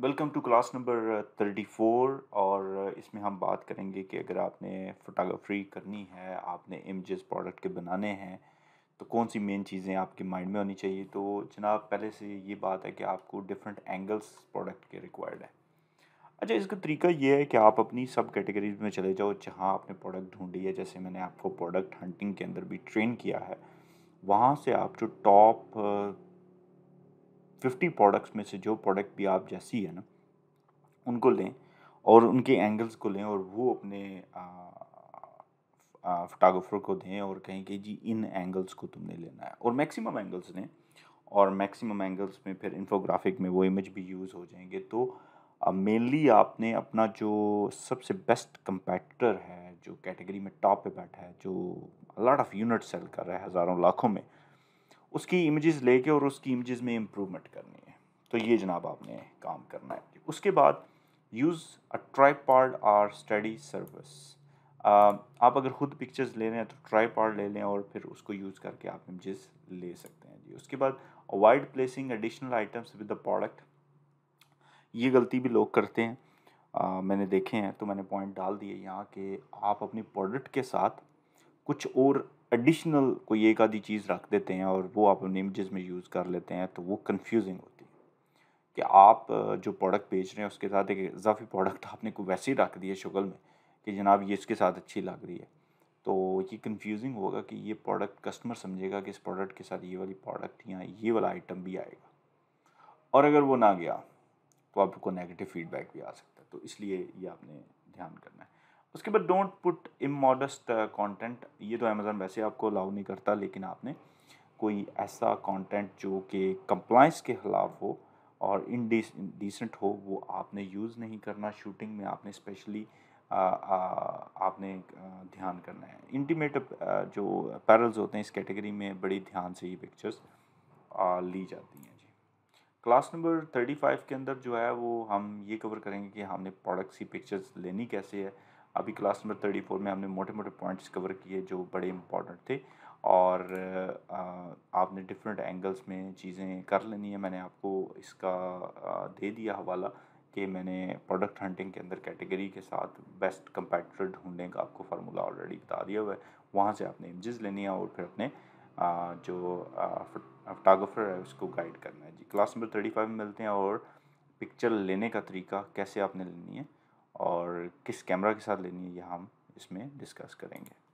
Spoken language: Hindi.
welcome to class number thirty four और uh, इसमें हम बात करेंगे कि अगर आपने फोटोग्राफी करनी है आपने इमेजेस प्रोडक्ट के बनाने हैं तो कौन सी मेन चीज़ें आपके माइंड में होनी चाहिए तो जनाब पहले से ये बात है कि आपको डिफरेंट एंगल्स प्रोडक्ट के रिक्वायर्ड है अच्छा इसका तरीका ये है कि आप अपनी सब कैटेगरीज में चले जाओ जहाँ आपने प्रोडक्ट ढूंढी है जैसे मैंने आपको प्रोडक्ट हंटिंग के अंदर भी ट्रेन किया है वहाँ से आप जो टॉप फिफ्टी प्रोडक्ट्स में से जो प्रोडक्ट भी आप जैसी है ना उनको लें और उनके एंगल्स को लें और वो अपने फोटोग्राफर को दें और कहें कि जी इन एंगल्स को तुमने लेना है और मैक्सिमम एंगल्स लें और मैक्सिमम एंगल्स में फिर इंफोग्राफिक में वो इमेज भी यूज़ हो जाएंगे तो मेनली आपने अपना जो सबसे बेस्ट कंपेटिटर है जो कैटेगरी में टॉप पे बैठा है जो लॉट ऑफ यूनिट सेल कर रहा है हज़ारों लाखों में उसकी इमेजेस लेके और उसकी इमेजेस में इम्प्रूवमेंट करनी है तो ये जनाब आपने काम करना है उसके बाद use a tripod or steady surface आप अगर ख़ुद पिक्चर्स ले रहे हैं तो ट्राई पार्ड ले लें और फिर उसको यूज़ करके आप इमेजेस ले सकते हैं जी उसके बाद avoid placing additional items with the product ये गलती भी लोग करते हैं आ, मैंने देखे हैं तो मैंने पॉइंट डाल दिए यहाँ कि आप अपनी प्रोडक्ट के साथ कुछ और एडिशनल कोई एक आधी चीज़ रख देते हैं और वो आप अपने इमेज में यूज़ कर लेते हैं तो वो कन्फ्यूजिंग होती है कि आप जो प्रोडक्ट बेच रहे हैं उसके साथ एक इजाफी प्रोडक्ट आपने को वैसे ही रख दिया शुगल में कि जनाब ये इसके साथ अच्छी लग रही है तो ये कन्फ्यूजिंग होगा कि ये प्रोडक्ट कस्टमर समझेगा कि इस प्रोडक्ट के साथ ये वाली प्रोडक्ट या ये वाला आइटम भी आएगा और अगर वो ना गया तो आपको नेगेटिव फीडबैक भी आ सकता है तो इसलिए ये आपने ध्यान करना है उसके बाद डोंट पुट इमोडस्ट कॉन्टेंट ये तो अमेज़ोन वैसे आपको अलाउ नहीं करता लेकिन आपने कोई ऐसा कॉन्टेंट जो कि कंप्लाइंस के ख़िलाफ़ हो और डिसेंट हो वो आपने यूज़ नहीं करना शूटिंग में आपने स्पेशली uh, uh, आपने uh, ध्यान करना है इंटीमेट जो पैरल्स होते हैं इस कैटेगरी में बड़ी ध्यान से ये पिक्चर्स ली जाती हैं जी क्लास नंबर थर्टी फाइव के अंदर जो है वो हम ये कवर करेंगे कि हमने प्रोडक्ट्स की पिक्चर्स लेनी कैसे है अभी क्लास नंबर थर्टी फोर में हमने मोटे मोटे पॉइंट्स कवर किए जो बड़े इम्पॉर्टेंट थे और आपने डिफरेंट एंगल्स में चीज़ें कर लेनी है मैंने आपको इसका दे दिया हवाला कि मैंने प्रोडक्ट हंटिंग के अंदर कैटेगरी के साथ बेस्ट कंपेटिटर ढूंढने का आपको फार्मूला ऑलरेडी बता दिया हुआ है वहाँ से आपने इमेजेस लेनी है और फिर अपने जो फोटोग्राफर है उसको गाइड करना है जी क्लास नंबर थर्टी फाइव में मिलते हैं और पिक्चर लेने का तरीका कैसे आपने लेनी है किस कैमरा के साथ लेनी है ये हम इसमें डिस्कस करेंगे